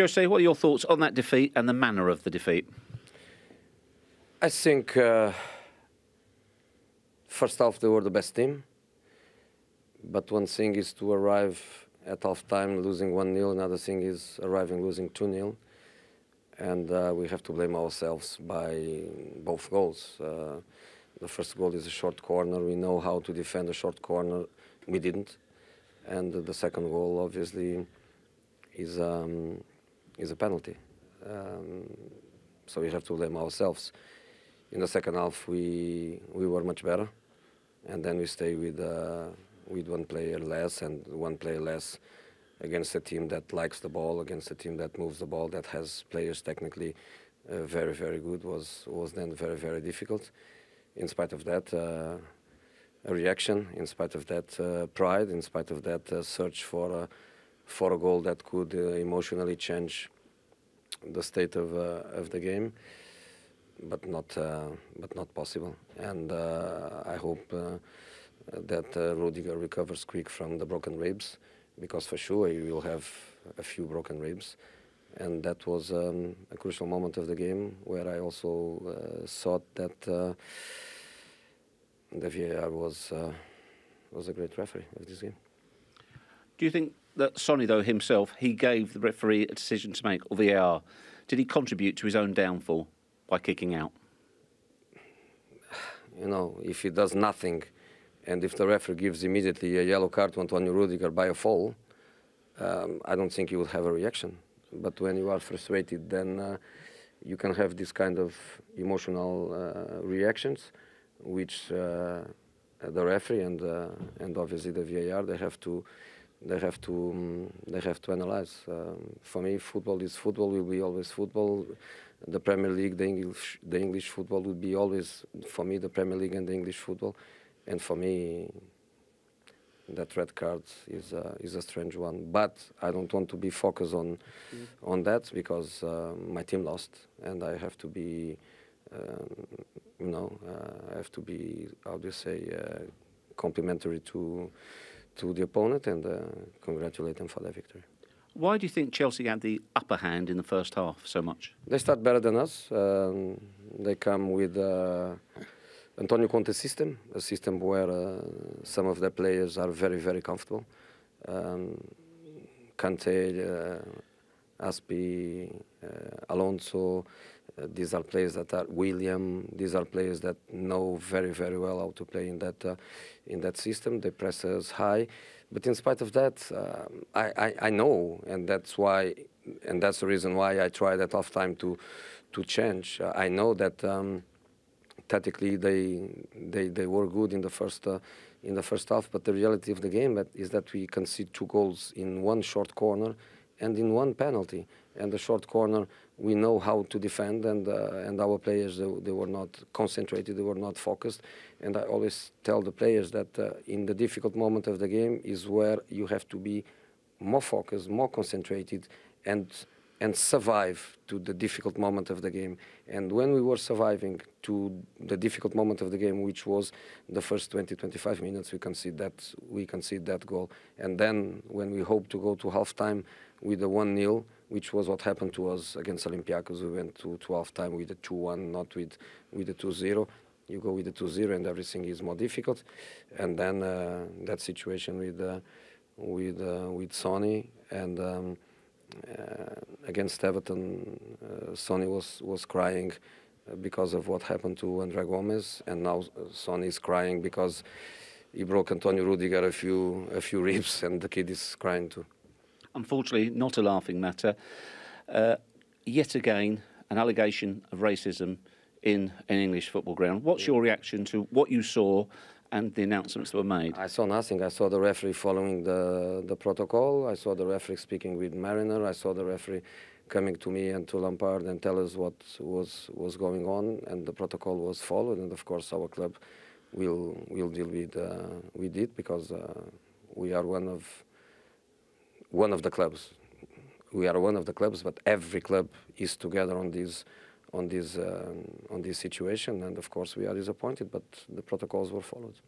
Jose, what are your thoughts on that defeat and the manner of the defeat? I think uh, first half they were the best team, but one thing is to arrive at half time losing 1 0, another thing is arriving losing 2 0. And uh, we have to blame ourselves by both goals. Uh, the first goal is a short corner. We know how to defend a short corner. We didn't. And the second goal, obviously, is um, is a penalty. Um, so we have to blame ourselves. In the second half, we we were much better, and then we stay with uh, with one player less and one player less against a team that likes the ball, against a team that moves the ball, that has players technically uh, very very good was was then very very difficult. In spite of that. Uh, a reaction in spite of that uh, pride in spite of that uh, search for uh, for a goal that could uh, emotionally change the state of, uh, of the game but not uh, but not possible. And uh, I hope uh, that uh, Rudiger recovers quick from the broken ribs, because for sure he will have a few broken ribs. And that was um, a crucial moment of the game where I also thought that uh, the VAR was was a great referee of this game. Do you think that Sonny, though himself, he gave the referee a decision to make, or VAR. Did he contribute to his own downfall by kicking out? You know, if he does nothing, and if the referee gives immediately a yellow card to Antonio Rudiger by a foul, um, I don't think you would have a reaction. But when you are frustrated, then uh, you can have this kind of emotional uh, reactions, which uh, the referee and uh, and obviously the VAR they have to they have to um, they have to analyze. Um, for me, football is football. Will be always football. The Premier League, the English, the English football will be always for me the Premier League and the English football. And for me, that red card is a uh, is a strange one. But I don't want to be focused on mm. on that because uh, my team lost, and I have to be, um, you know, uh, I have to be how do you say, uh, complimentary to to the opponent and uh, congratulate them for the victory. Why do you think Chelsea had the upper hand in the first half so much? They start better than us. Um, they come with uh, Antonio Conte's system, a system where uh, some of their players are very, very comfortable. Um, Kante, uh, Aspi, uh, Alonso, uh, these are players that are William. These are players that know very, very well how to play in that uh, in that system. They press us high, but in spite of that, um, I, I I know, and that's why, and that's the reason why I try that half time to to change. Uh, I know that um, tactically they, they they were good in the first uh, in the first half, but the reality of the game is that we concede two goals in one short corner, and in one penalty and a short corner, we know how to defend, and uh, and our players they, they, were not concentrated, they were not focused, and I always tell the players that uh, in the difficult moment of the game is where you have to be more focused, more concentrated, and and survive to the difficult moment of the game. And when we were surviving to the difficult moment of the game, which was the first 20, 25 minutes, we concede that we concede that goal. And then when we hoped to go to halftime with a 1-0, which was what happened to us against Olympiacos, we went to, to halftime with a 2-1, not with with a 2-0. You go with a 2-0 and everything is more difficult. And then uh, that situation with uh, with uh, with Sony and. Um, uh, against Everton, uh, Sonny was was crying uh, because of what happened to Andre Gomez, and now Sonny is crying because he broke Antonio Rudiger a few a few ribs, and the kid is crying too. Unfortunately, not a laughing matter. Uh, yet again, an allegation of racism in an English football ground. What's your reaction to what you saw and the announcements were made? I saw nothing. I saw the referee following the, the protocol. I saw the referee speaking with Mariner. I saw the referee coming to me and to Lampard and tell us what was was going on, and the protocol was followed. And of course, our club will will deal with uh, with it because uh, we are one of one of the clubs. We are one of the clubs, but every club is together on this on this um, on this situation, and of course we are disappointed, but the protocols were followed.